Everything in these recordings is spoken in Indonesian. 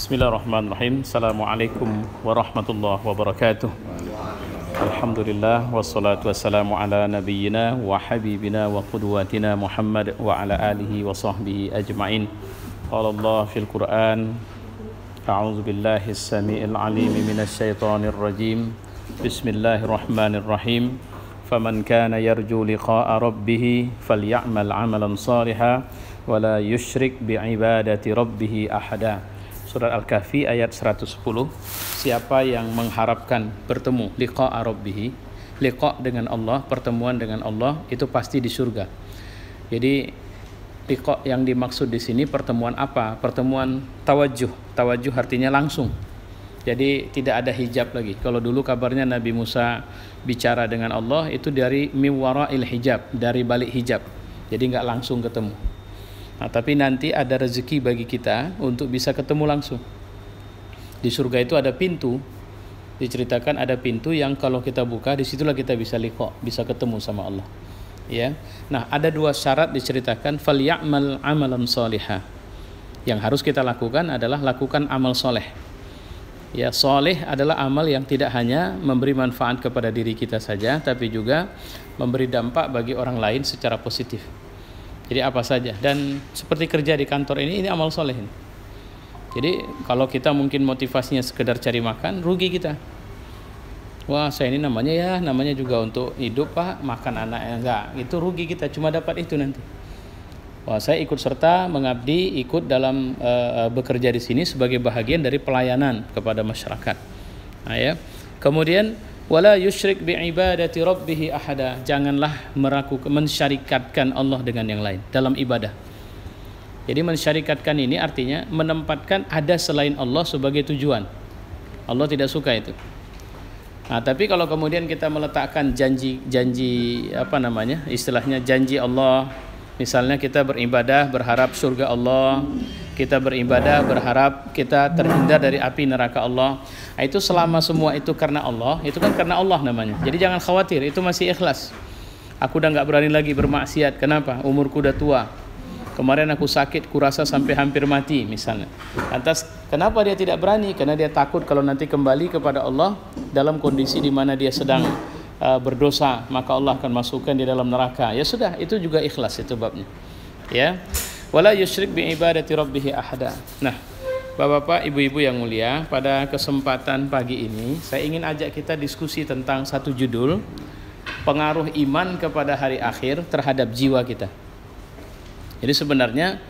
بسم الله الرحمن الرحيم السلام عليكم ورحمة الله وبركاته الحمد لله والصلاة والسلام على نبينا وحبيبنا وقدواتنا محمد وعلى آله وصحبه أجمعين قال الله في القرآن أعوذ بالله السميع العليم من الشيطان الرجيم بسم الله الرحمن الرحيم فمن كان يرجو لقاء ربه فليعمل عملا صالحا ولا يشرك بعبادة ربه أحدا surat Al-Kahfi ayat 110. Siapa yang mengharapkan bertemu liqa arabbihi liqa dengan Allah, pertemuan dengan Allah itu pasti di surga. Jadi liqa yang dimaksud di sini pertemuan apa? Pertemuan tawajuh. Tawajuh artinya langsung. Jadi tidak ada hijab lagi. Kalau dulu kabarnya Nabi Musa bicara dengan Allah itu dari miwara il hijab, dari balik hijab. Jadi nggak langsung ketemu. Nah, tapi nanti ada rezeki bagi kita untuk bisa ketemu langsung. Di surga itu ada pintu. Diceritakan ada pintu yang kalau kita buka disitulah kita bisa lihat, bisa ketemu sama Allah. Ya. Nah, ada dua syarat diceritakan fal ya'mal amalan solihah. Yang harus kita lakukan adalah lakukan amal soleh. Ya, soleh adalah amal yang tidak hanya memberi manfaat kepada diri kita saja, tapi juga memberi dampak bagi orang lain secara positif. Jadi apa saja dan seperti kerja di kantor ini ini amal solehin. Jadi kalau kita mungkin motivasinya sekedar cari makan, rugi kita. Wah saya ini namanya ya namanya juga untuk hidup pak makan anak ya, enggak itu rugi kita cuma dapat itu nanti. Wah saya ikut serta mengabdi ikut dalam uh, bekerja di sini sebagai bahagian dari pelayanan kepada masyarakat. Nah, ya. Kemudian wala yusyrik bi ibadati rabbih ahada janganlah meragukan mensyarikatkan Allah dengan yang lain dalam ibadah jadi mensyarikatkan ini artinya menempatkan ada selain Allah sebagai tujuan Allah tidak suka itu nah, tapi kalau kemudian kita meletakkan janji-janji apa namanya istilahnya janji Allah misalnya kita beribadah berharap surga Allah kita beribadah berharap kita terhindar dari api neraka Allah nah, itu selama semua itu karena Allah itu kan karena Allah namanya jadi jangan khawatir itu masih ikhlas aku udah nggak berani lagi bermaksiat kenapa umurku udah tua kemarin aku sakit kurasa sampai hampir mati misalnya lantas kenapa dia tidak berani karena dia takut kalau nanti kembali kepada Allah dalam kondisi di mana dia sedang uh, berdosa maka Allah akan masukkan di dalam neraka ya sudah itu juga ikhlas itu babnya ya wala yusyrik bi ibadati rabbih ahada. Nah, Bapak-bapak, ibu-ibu yang mulia, pada kesempatan pagi ini saya ingin ajak kita diskusi tentang satu judul pengaruh iman kepada hari akhir terhadap jiwa kita. Jadi sebenarnya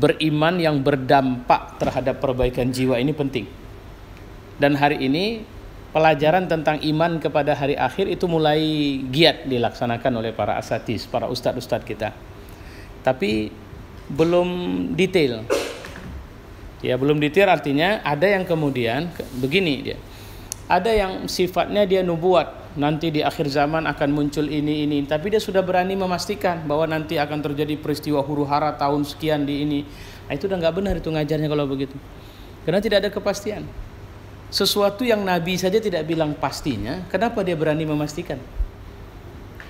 beriman yang berdampak terhadap perbaikan jiwa ini penting. Dan hari ini pelajaran tentang iman kepada hari akhir itu mulai giat dilaksanakan oleh para asatis, para ustadz-ustadz kita. Tapi belum detail. Ya, belum detail artinya ada yang kemudian begini dia. Ada yang sifatnya dia nubuat, nanti di akhir zaman akan muncul ini ini, tapi dia sudah berani memastikan bahwa nanti akan terjadi peristiwa huru hara tahun sekian di ini. Nah, itu udah nggak benar itu ngajarnya kalau begitu. Karena tidak ada kepastian. Sesuatu yang nabi saja tidak bilang pastinya, kenapa dia berani memastikan?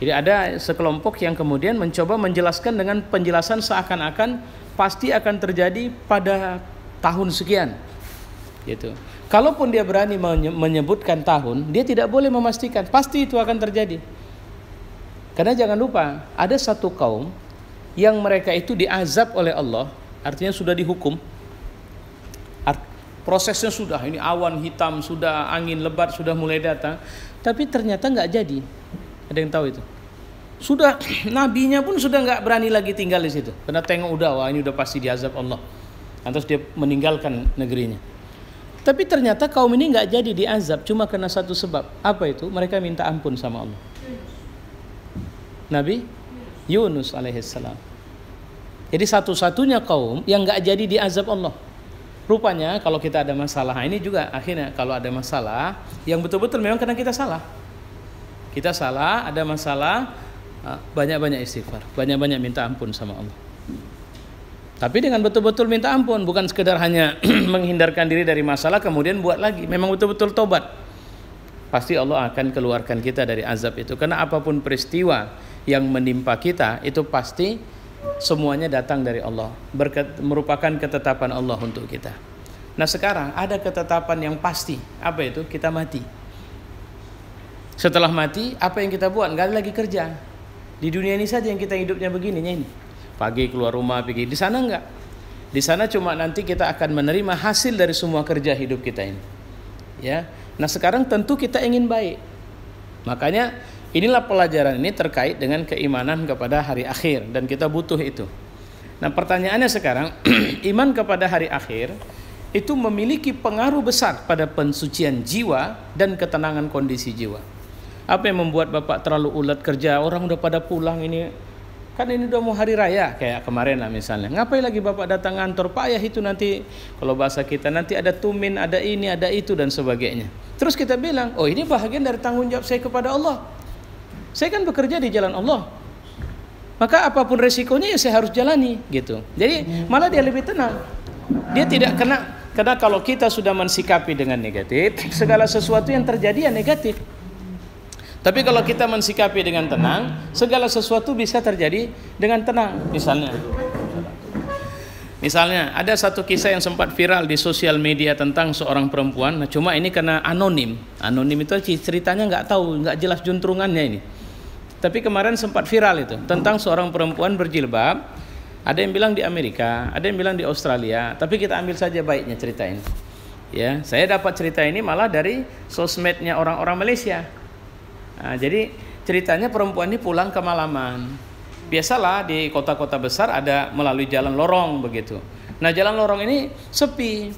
Jadi ada sekelompok yang kemudian mencoba menjelaskan dengan penjelasan seakan-akan pasti akan terjadi pada tahun sekian. Gitu. Kalaupun dia berani menyebutkan tahun, dia tidak boleh memastikan pasti itu akan terjadi. Karena jangan lupa, ada satu kaum yang mereka itu diazab oleh Allah, artinya sudah dihukum. prosesnya sudah, ini awan hitam sudah, angin lebat sudah mulai datang, tapi ternyata nggak jadi ada yang tahu itu? Sudah nabinya pun sudah nggak berani lagi tinggal di situ. Karena tengok udah wah ini udah pasti diazab Allah. Lantas dia meninggalkan negerinya. Tapi ternyata kaum ini nggak jadi diazab cuma karena satu sebab. Apa itu? Mereka minta ampun sama Allah. Nabi Yunus alaihissalam. Jadi satu-satunya kaum yang nggak jadi diazab Allah. Rupanya kalau kita ada masalah ini juga akhirnya kalau ada masalah yang betul-betul memang karena kita salah kita salah, ada masalah, ah, banyak-banyak istighfar, banyak-banyak minta ampun sama Allah. Tapi dengan betul-betul minta ampun, bukan sekedar hanya menghindarkan diri dari masalah kemudian buat lagi. Memang betul-betul tobat. Pasti Allah akan keluarkan kita dari azab itu karena apapun peristiwa yang menimpa kita itu pasti semuanya datang dari Allah, berkat, merupakan ketetapan Allah untuk kita. Nah, sekarang ada ketetapan yang pasti, apa itu? Kita mati. Setelah mati, apa yang kita buat? Enggak ada lagi kerja. Di dunia ini saja yang kita hidupnya begini, ini. Pagi keluar rumah, pergi. Di sana enggak Di sana cuma nanti kita akan menerima hasil dari semua kerja hidup kita ini. Ya. Nah sekarang tentu kita ingin baik. Makanya inilah pelajaran ini terkait dengan keimanan kepada hari akhir dan kita butuh itu. Nah pertanyaannya sekarang, iman kepada hari akhir itu memiliki pengaruh besar pada pensucian jiwa dan ketenangan kondisi jiwa. Apa yang membuat Bapak terlalu ulat kerja? Orang udah pada pulang ini. Kan ini udah mau hari raya kayak kemarin lah misalnya. Ngapain lagi Bapak datang kantor? Payah itu nanti kalau bahasa kita nanti ada tumin, ada ini, ada itu dan sebagainya. Terus kita bilang, "Oh, ini bahagian dari tanggung jawab saya kepada Allah. Saya kan bekerja di jalan Allah." Maka apapun resikonya ya saya harus jalani gitu. Jadi malah dia lebih tenang. Dia tidak kena karena kalau kita sudah mensikapi dengan negatif, segala sesuatu yang terjadi ya negatif. Tapi kalau kita mensikapi dengan tenang, segala sesuatu bisa terjadi dengan tenang. Misalnya, misalnya ada satu kisah yang sempat viral di sosial media tentang seorang perempuan. Nah, cuma ini karena anonim. Anonim itu ceritanya nggak tahu, nggak jelas juntrungannya ini. Tapi kemarin sempat viral itu tentang seorang perempuan berjilbab. Ada yang bilang di Amerika, ada yang bilang di Australia. Tapi kita ambil saja baiknya cerita ini. Ya, saya dapat cerita ini malah dari sosmednya orang-orang Malaysia Nah, jadi ceritanya perempuan ini pulang ke malaman. Biasalah di kota-kota besar ada melalui jalan lorong begitu. Nah jalan lorong ini sepi.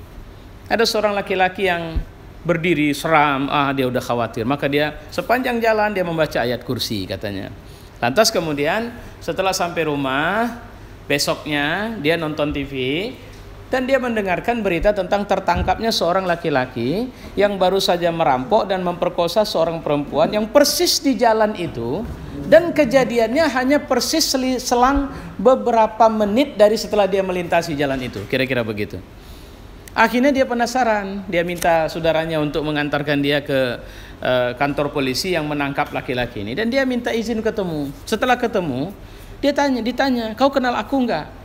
Ada seorang laki-laki yang berdiri seram, ah dia udah khawatir. Maka dia sepanjang jalan dia membaca ayat kursi katanya. Lantas kemudian setelah sampai rumah, besoknya dia nonton TV, dan dia mendengarkan berita tentang tertangkapnya seorang laki-laki yang baru saja merampok dan memperkosa seorang perempuan yang persis di jalan itu dan kejadiannya hanya persis selang beberapa menit dari setelah dia melintasi jalan itu kira-kira begitu akhirnya dia penasaran dia minta saudaranya untuk mengantarkan dia ke uh, kantor polisi yang menangkap laki-laki ini dan dia minta izin ketemu setelah ketemu dia tanya ditanya kau kenal aku enggak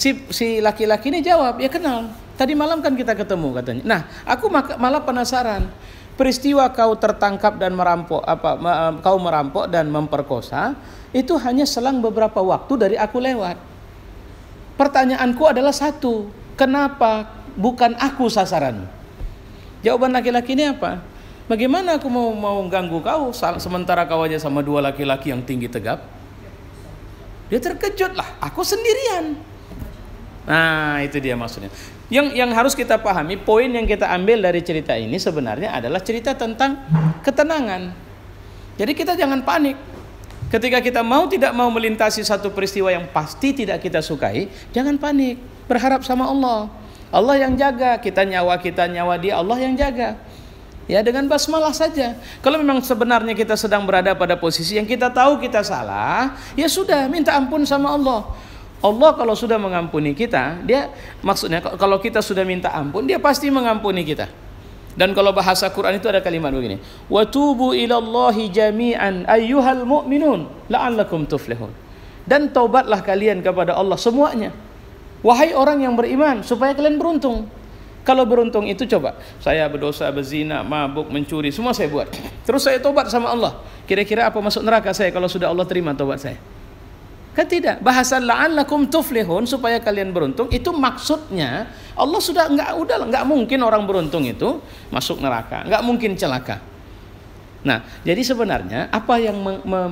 si si laki-laki ini jawab, "Ya kenal. Tadi malam kan kita ketemu," katanya. Nah, aku malah penasaran. Peristiwa kau tertangkap dan merampok apa kau merampok dan memperkosa itu hanya selang beberapa waktu dari aku lewat. Pertanyaanku adalah satu, kenapa bukan aku sasaran? Jawaban laki-laki ini apa? Bagaimana aku mau mau ganggu kau sementara kau aja sama dua laki-laki yang tinggi tegap? Dia ya terkejut lah, aku sendirian. Nah, itu dia maksudnya. Yang yang harus kita pahami, poin yang kita ambil dari cerita ini sebenarnya adalah cerita tentang ketenangan. Jadi kita jangan panik. Ketika kita mau tidak mau melintasi satu peristiwa yang pasti tidak kita sukai, jangan panik. Berharap sama Allah. Allah yang jaga, kita nyawa kita nyawa dia, Allah yang jaga. Ya dengan basmalah saja. Kalau memang sebenarnya kita sedang berada pada posisi yang kita tahu kita salah, ya sudah minta ampun sama Allah. Allah kalau sudah mengampuni kita, dia maksudnya kalau kita sudah minta ampun, dia pasti mengampuni kita. Dan kalau bahasa Quran itu ada kalimat begini, "Wa tubu ilallahi jami'an ayyuhal mu'minun la'allakum tuflihun." Dan taubatlah kalian kepada Allah semuanya. Wahai orang yang beriman, supaya kalian beruntung. Kalau beruntung itu coba, saya berdosa, berzina, mabuk, mencuri, semua saya buat. Terus saya tobat sama Allah. Kira-kira apa masuk neraka saya kalau sudah Allah terima tobat saya? Kan tidak. Bahasa la'allakum tuflihun supaya kalian beruntung itu maksudnya Allah sudah enggak udah enggak mungkin orang beruntung itu masuk neraka, enggak mungkin celaka. Nah, jadi sebenarnya apa yang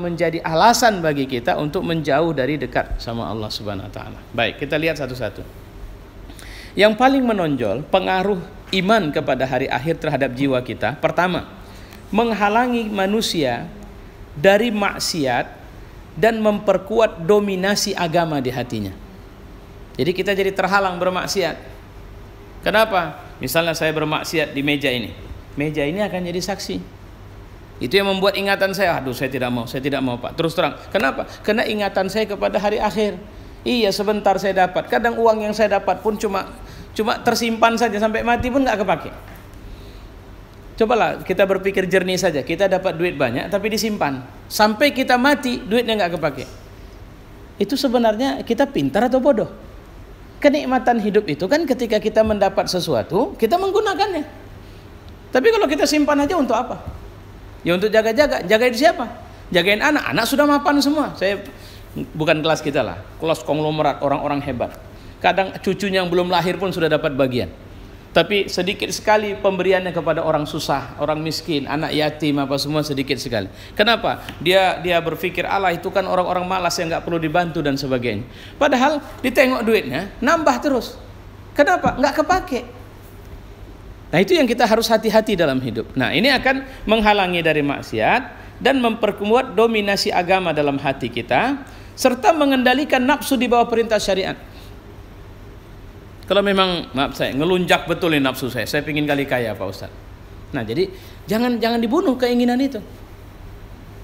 menjadi alasan bagi kita untuk menjauh dari dekat sama Allah Subhanahu wa taala? Baik, kita lihat satu-satu. Yang paling menonjol pengaruh iman kepada hari akhir terhadap jiwa kita. Pertama, menghalangi manusia dari maksiat dan memperkuat dominasi agama di hatinya. Jadi kita jadi terhalang bermaksiat. Kenapa? Misalnya saya bermaksiat di meja ini. Meja ini akan jadi saksi. Itu yang membuat ingatan saya, aduh saya tidak mau, saya tidak mau Pak. Terus terang, kenapa? Karena ingatan saya kepada hari akhir. Iya sebentar saya dapat. Kadang uang yang saya dapat pun cuma cuma tersimpan saja sampai mati pun nggak kepake. Cobalah kita berpikir jernih saja. Kita dapat duit banyak tapi disimpan. Sampai kita mati duitnya nggak kepake. Itu sebenarnya kita pintar atau bodoh? Kenikmatan hidup itu kan ketika kita mendapat sesuatu, kita menggunakannya. Tapi kalau kita simpan aja untuk apa? Ya untuk jaga-jaga. Jagain siapa? Jagain anak. Anak sudah mapan semua. Saya bukan kelas kita lah. Kelas konglomerat orang-orang hebat. Kadang cucunya yang belum lahir pun sudah dapat bagian. Tapi sedikit sekali pemberiannya kepada orang susah, orang miskin, anak yatim apa semua sedikit sekali. Kenapa? Dia dia berpikir Allah itu kan orang-orang malas yang nggak perlu dibantu dan sebagainya. Padahal ditengok duitnya nambah terus. Kenapa? Nggak kepake. Nah itu yang kita harus hati-hati dalam hidup. Nah ini akan menghalangi dari maksiat dan memperkuat dominasi agama dalam hati kita serta mengendalikan nafsu di bawah perintah syariat. Kalau memang maaf saya ngelunjak betul ini nafsu saya, saya pingin kali kaya Pak Ustad. Nah jadi jangan jangan dibunuh keinginan itu.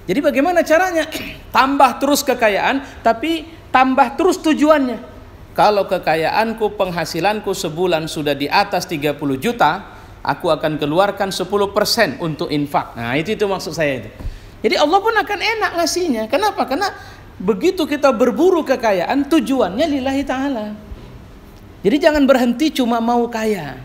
Jadi bagaimana caranya? tambah terus kekayaan, tapi tambah terus tujuannya. Kalau kekayaanku, penghasilanku sebulan sudah di atas 30 juta, aku akan keluarkan 10% untuk infak. Nah itu itu maksud saya itu. Jadi Allah pun akan enak ngasihnya. Kenapa? Karena begitu kita berburu kekayaan, tujuannya lillahi ta'ala. Jadi jangan berhenti cuma mau kaya.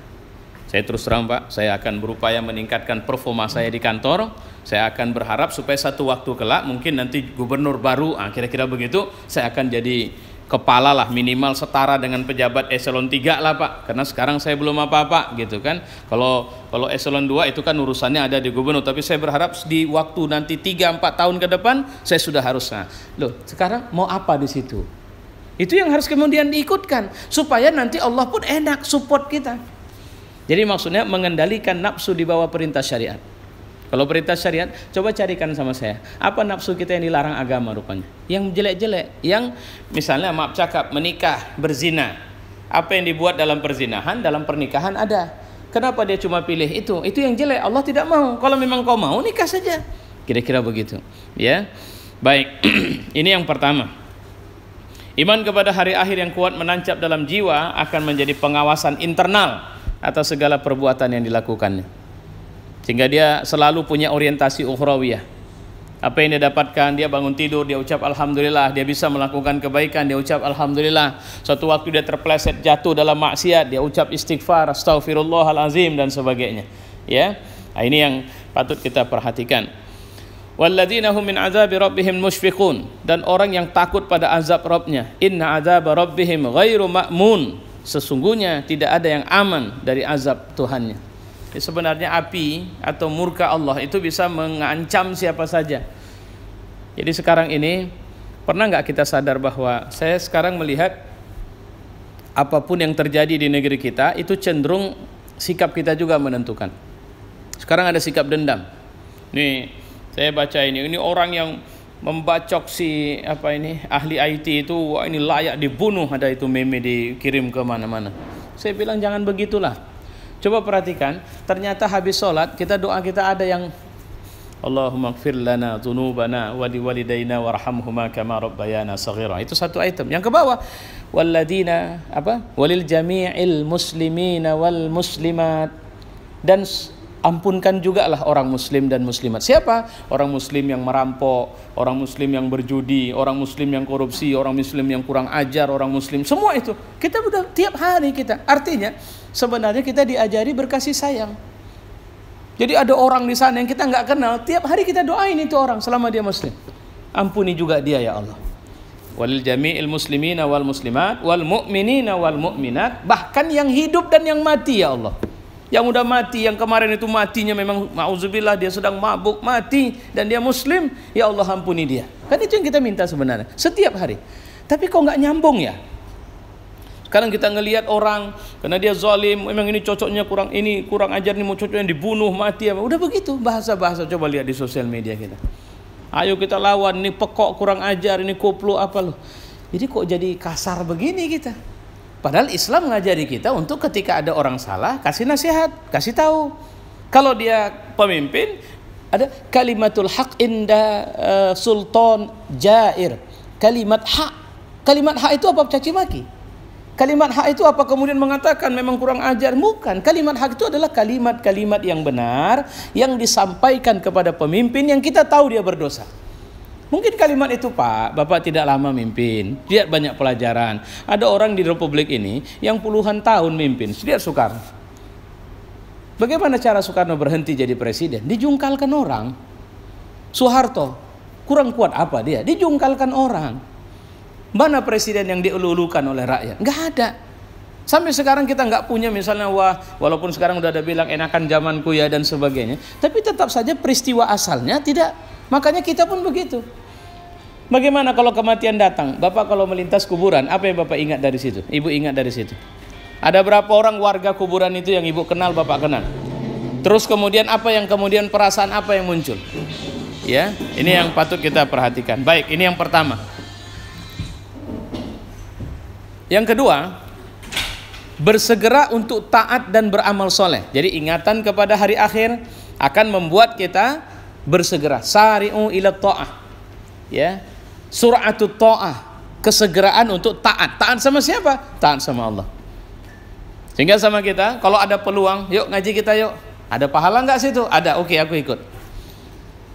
Saya terus terang Pak, saya akan berupaya meningkatkan performa saya di kantor. Saya akan berharap supaya satu waktu kelak mungkin nanti gubernur baru, kira ah, kira-kira begitu, saya akan jadi kepala lah minimal setara dengan pejabat eselon 3 lah Pak karena sekarang saya belum apa-apa gitu kan kalau kalau eselon 2 itu kan urusannya ada di gubernur tapi saya berharap di waktu nanti 3 4 tahun ke depan saya sudah harusnya. Ah. loh sekarang mau apa di situ itu yang harus kemudian diikutkan supaya nanti Allah pun enak support kita. Jadi maksudnya mengendalikan nafsu di bawah perintah syariat. Kalau perintah syariat, coba carikan sama saya. Apa nafsu kita yang dilarang agama rupanya? Yang jelek-jelek, yang misalnya maaf cakap menikah, berzina. Apa yang dibuat dalam perzinahan, dalam pernikahan ada. Kenapa dia cuma pilih itu? Itu yang jelek. Allah tidak mau. Kalau memang kau mau nikah saja. Kira-kira begitu, ya. Baik. Ini yang pertama. Iman kepada hari akhir yang kuat menancap dalam jiwa akan menjadi pengawasan internal atas segala perbuatan yang dilakukannya. Sehingga dia selalu punya orientasi ukhrawiyah. Apa yang dia dapatkan, dia bangun tidur, dia ucap Alhamdulillah, dia bisa melakukan kebaikan, dia ucap Alhamdulillah. Suatu waktu dia terpleset jatuh dalam maksiat, dia ucap istighfar, astaghfirullahalazim, dan sebagainya. Ya, nah, ini yang patut kita perhatikan. Walladzina hum min azabi rabbihim mushfiqun dan orang yang takut pada azab Rabbnya. Inna azab rabbihim ghairu ma'mun. Sesungguhnya tidak ada yang aman dari azab Tuhannya. Jadi sebenarnya api atau murka Allah itu bisa mengancam siapa saja. Jadi sekarang ini pernah nggak kita sadar bahwa saya sekarang melihat apapun yang terjadi di negeri kita itu cenderung sikap kita juga menentukan. Sekarang ada sikap dendam. Nih saya baca ini, ini orang yang membacok si apa ini ahli IT itu wah ini layak dibunuh ada itu meme dikirim ke mana-mana. Saya bilang jangan begitulah. Coba perhatikan, ternyata habis sholat kita doa kita ada yang Allahumma gfir lana dhunubana wa liwalidayna warhamhuma kama rabbayana saghira. Itu satu item. Yang ke bawah walladina apa? walil jami'il muslimina wal muslimat dan ampunkan juga lah orang muslim dan muslimat. Siapa? Orang muslim yang merampok, orang muslim yang berjudi, orang muslim yang korupsi, orang muslim yang kurang ajar, orang muslim. Semua itu. Kita udah tiap hari kita. Artinya sebenarnya kita diajari berkasih sayang. Jadi ada orang di sana yang kita nggak kenal, tiap hari kita doain itu orang selama dia muslim. Ampuni juga dia ya Allah. Wal jami'il muslimina wal muslimat wal mu'minina wal mu'minat bahkan yang hidup dan yang mati ya Allah yang udah mati yang kemarin itu matinya memang mauzubillah dia sedang mabuk mati dan dia muslim ya Allah ampuni dia kan itu yang kita minta sebenarnya setiap hari tapi kok nggak nyambung ya sekarang kita ngelihat orang karena dia zalim memang ini cocoknya kurang ini kurang ajar ini mau cocoknya dibunuh mati apa udah begitu bahasa-bahasa coba lihat di sosial media kita ayo kita lawan ini pekok kurang ajar ini koplo apa loh jadi kok jadi kasar begini kita Padahal Islam mengajari kita untuk ketika ada orang salah kasih nasihat, kasih tahu. Kalau dia pemimpin ada kalimatul hak inda uh, sultan jair. Kalimat hak. Kalimat hak itu apa caci maki? Kalimat hak itu apa kemudian mengatakan memang kurang ajar? Bukan. Kalimat hak itu adalah kalimat-kalimat yang benar yang disampaikan kepada pemimpin yang kita tahu dia berdosa. Mungkin kalimat itu Pak, Bapak tidak lama mimpin, dia banyak pelajaran. Ada orang di Republik ini yang puluhan tahun mimpin, dia Soekarno. Bagaimana cara Soekarno berhenti jadi presiden? Dijungkalkan orang. Soeharto, kurang kuat apa dia? Dijungkalkan orang. Mana presiden yang dielulukan oleh rakyat? Nggak ada. Sampai sekarang kita nggak punya misalnya wah walaupun sekarang udah ada bilang enakan zamanku ya dan sebagainya, tapi tetap saja peristiwa asalnya tidak. Makanya kita pun begitu. Bagaimana kalau kematian datang? Bapak kalau melintas kuburan, apa yang Bapak ingat dari situ? Ibu ingat dari situ. Ada berapa orang warga kuburan itu yang Ibu kenal, Bapak kenal? Terus kemudian apa yang kemudian perasaan apa yang muncul? Ya, ini yang patut kita perhatikan. Baik, ini yang pertama. Yang kedua, bersegera untuk taat dan beramal soleh. Jadi ingatan kepada hari akhir akan membuat kita bersegera. Sari'u ila ta'ah. Ya, Surah Suratut ta'ah. Kesegeraan untuk taat. Taat sama siapa? Taat sama Allah. Sehingga sama kita, kalau ada peluang, yuk ngaji kita yuk. Ada pahala nggak situ? Ada, oke okay, aku ikut.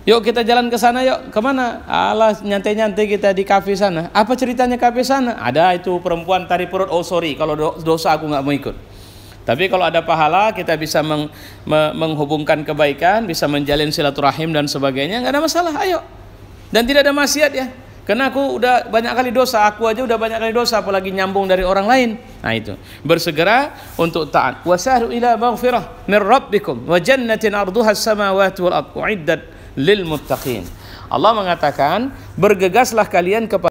Yuk kita jalan ke sana yuk. Kemana? Alah nyantai-nyantai kita di kafe sana. Apa ceritanya kafe sana? Ada itu perempuan tari perut. Oh sorry kalau dosa aku nggak mau ikut. Tapi kalau ada pahala kita bisa meng, me, menghubungkan kebaikan, bisa menjalin silaturahim dan sebagainya. Nggak ada masalah. Ayo. Dan tidak ada maksiat ya. Karena aku udah banyak kali dosa, aku aja udah banyak kali dosa apalagi nyambung dari orang lain. Nah itu. Bersegera untuk taat. Wasahru ila maghfirah min rabbikum wa jannatin arduha samawati wal ard uiddat lil muttaqin. Allah mengatakan, bergegaslah kalian kepada